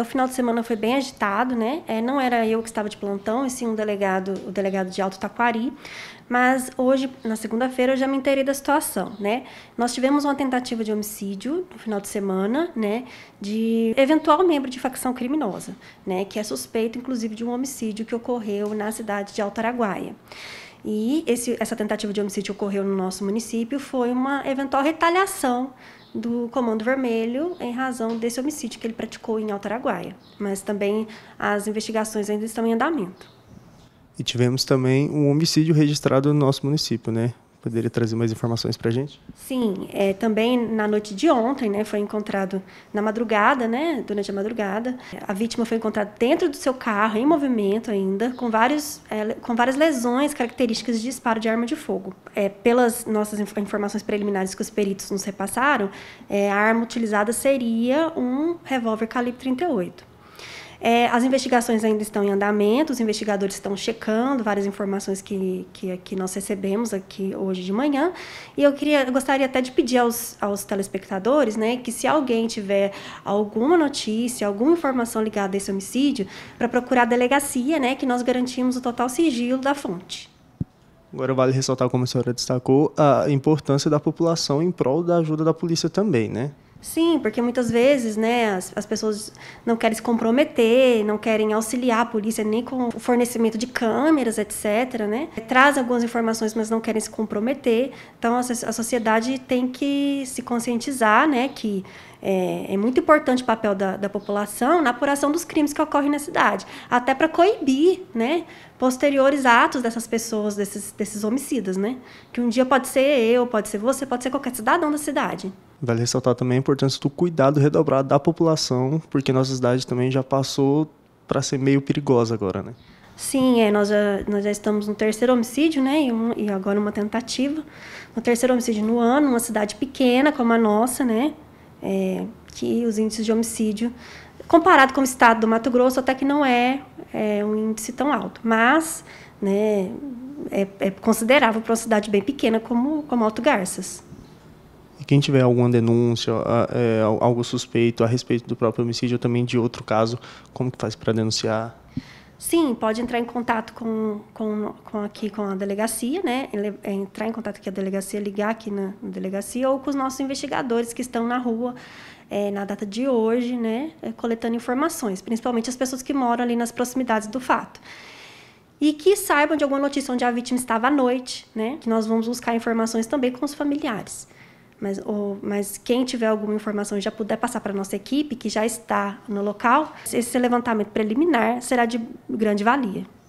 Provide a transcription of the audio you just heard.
O final de semana foi bem agitado, né? É, não era eu que estava de plantão, e sim um delegado, o delegado de Alto Taquari. Mas hoje, na segunda-feira, eu já me inteirei da situação, né? Nós tivemos uma tentativa de homicídio no final de semana, né? De eventual membro de facção criminosa, né? Que é suspeito, inclusive, de um homicídio que ocorreu na cidade de Alto Araguaia. E esse, essa tentativa de homicídio ocorreu no nosso município foi uma eventual retaliação do Comando Vermelho em razão desse homicídio que ele praticou em Altaraguaia. Mas também as investigações ainda estão em andamento. E tivemos também um homicídio registrado no nosso município, né? Poderia trazer mais informações para a gente? Sim, é, também na noite de ontem, né, foi encontrado na madrugada, né, durante a madrugada, a vítima foi encontrada dentro do seu carro, em movimento ainda, com, vários, é, com várias lesões características de disparo de arma de fogo. É, pelas nossas informações preliminares que os peritos nos repassaram, é, a arma utilizada seria um revólver calibre 38. É, as investigações ainda estão em andamento, os investigadores estão checando várias informações que, que, que nós recebemos aqui hoje de manhã. E eu queria, eu gostaria até de pedir aos, aos telespectadores né, que, se alguém tiver alguma notícia, alguma informação ligada a esse homicídio, para procurar a delegacia, né, que nós garantimos o total sigilo da fonte. Agora vale ressaltar, como a senhora destacou, a importância da população em prol da ajuda da polícia também, né? Sim, porque muitas vezes, né, as, as pessoas não querem se comprometer, não querem auxiliar a polícia nem com o fornecimento de câmeras, etc, né? Traz algumas informações, mas não querem se comprometer. Então a, a sociedade tem que se conscientizar, né, que é, é, muito importante o papel da, da, população na apuração dos crimes que ocorrem na cidade, até para coibir né, posteriores atos dessas pessoas, desses, desses homicidas, né? Que um dia pode ser eu, pode ser você, pode ser qualquer cidadão da cidade. Vale ressaltar também a importância do cuidado redobrado da população, porque nossa cidade também já passou para ser meio perigosa agora, né? Sim, é, nós, já, nós já estamos no terceiro homicídio, né? E, um, e agora uma tentativa. No terceiro homicídio no ano, uma cidade pequena como a nossa, né? É, que os índices de homicídio, comparado com o estado do Mato Grosso, até que não é, é um índice tão alto. Mas, né? É, é considerável para uma cidade bem pequena como, como Alto Garças quem tiver alguma denúncia, é, algo suspeito a respeito do próprio homicídio ou também de outro caso, como que faz para denunciar? Sim, pode entrar em contato com, com, com, aqui com a delegacia, né? É, entrar em contato aqui com a delegacia, ligar aqui na, delegacia ou com os nossos investigadores que estão na rua é, na data de hoje, né? É, coletando informações, principalmente as pessoas que moram ali nas proximidades do fato. E que saibam de alguma notícia onde a vítima estava à noite, né? Que nós vamos buscar informações também com os familiares mas, ou, mas quem tiver alguma informação e já puder passar para a nossa equipe, que já está no local, esse levantamento preliminar será de grande valia.